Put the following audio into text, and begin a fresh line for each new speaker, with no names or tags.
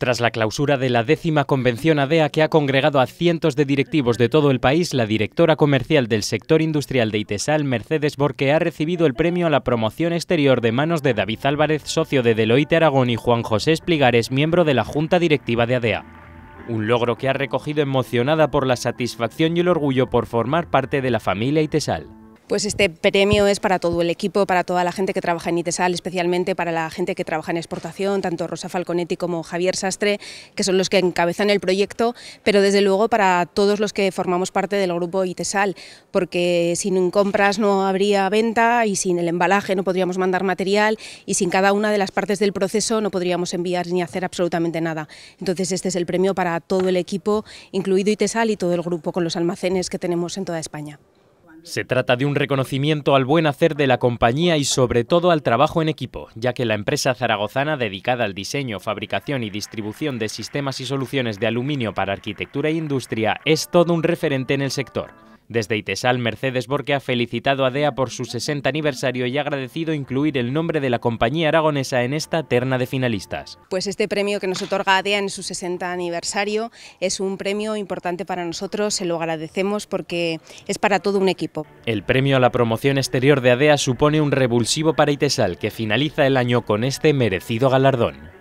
Tras la clausura de la décima convención ADEA que ha congregado a cientos de directivos de todo el país, la directora comercial del sector industrial de Itesal, Mercedes Borque, ha recibido el premio a la promoción exterior de manos de David Álvarez, socio de Deloitte Aragón y Juan José Espligares, miembro de la Junta Directiva de ADEA. Un logro que ha recogido emocionada por la satisfacción y el orgullo por formar parte de la familia Itesal.
Pues este premio es para todo el equipo, para toda la gente que trabaja en ITESAL, especialmente para la gente que trabaja en exportación, tanto Rosa Falconetti como Javier Sastre, que son los que encabezan el proyecto, pero desde luego para todos los que formamos parte del grupo ITESAL, porque sin compras no habría venta y sin el embalaje no podríamos mandar material y sin cada una de las partes del proceso no podríamos enviar ni hacer absolutamente nada. Entonces este es el premio para todo el equipo, incluido ITESAL y todo el grupo con los almacenes que tenemos en toda España.
Se trata de un reconocimiento al buen hacer de la compañía y sobre todo al trabajo en equipo, ya que la empresa zaragozana dedicada al diseño, fabricación y distribución de sistemas y soluciones de aluminio para arquitectura e industria es todo un referente en el sector. Desde Itesal, Mercedes Borque ha felicitado a ADEA por su 60 aniversario y ha agradecido incluir el nombre de la compañía aragonesa en esta terna de finalistas.
Pues este premio que nos otorga ADEA en su 60 aniversario es un premio importante para nosotros, se lo agradecemos porque es para todo un equipo.
El premio a la promoción exterior de ADEA supone un revulsivo para Itesal, que finaliza el año con este merecido galardón.